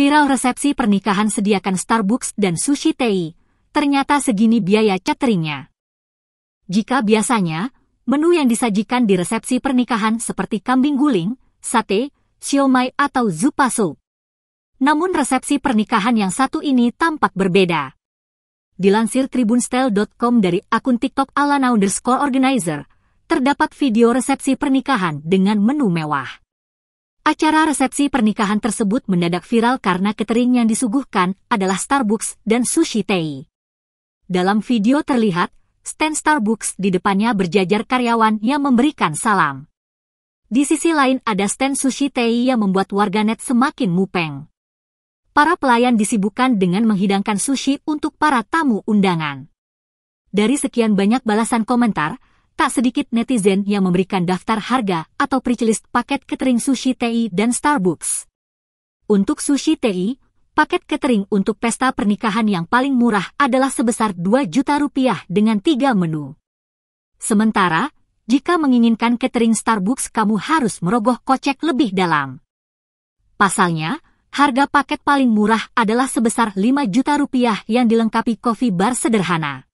Viral resepsi pernikahan sediakan Starbucks dan Sushi Tei. Ternyata segini biaya cateringnya. Jika biasanya, menu yang disajikan di resepsi pernikahan seperti kambing guling, sate, siomay atau zupa soup. Namun resepsi pernikahan yang satu ini tampak berbeda. Dilansir tribunstyle.com dari akun TikTok Alana underscore organizer, terdapat video resepsi pernikahan dengan menu mewah. Acara resepsi pernikahan tersebut mendadak viral karena catering yang disuguhkan adalah Starbucks dan Sushi Tei. Dalam video terlihat, stand Starbucks di depannya berjajar karyawan yang memberikan salam. Di sisi lain ada stand Sushi Tei yang membuat warganet semakin mupeng. Para pelayan disibukkan dengan menghidangkan sushi untuk para tamu undangan. Dari sekian banyak balasan komentar, tak sedikit netizen yang memberikan daftar harga atau pricelist paket catering sushi TI dan Starbucks. Untuk sushi TI, paket catering untuk pesta pernikahan yang paling murah adalah sebesar 2 juta rupiah dengan tiga menu. Sementara, jika menginginkan catering Starbucks kamu harus merogoh kocek lebih dalam. Pasalnya, harga paket paling murah adalah sebesar 5 juta rupiah yang dilengkapi coffee bar sederhana.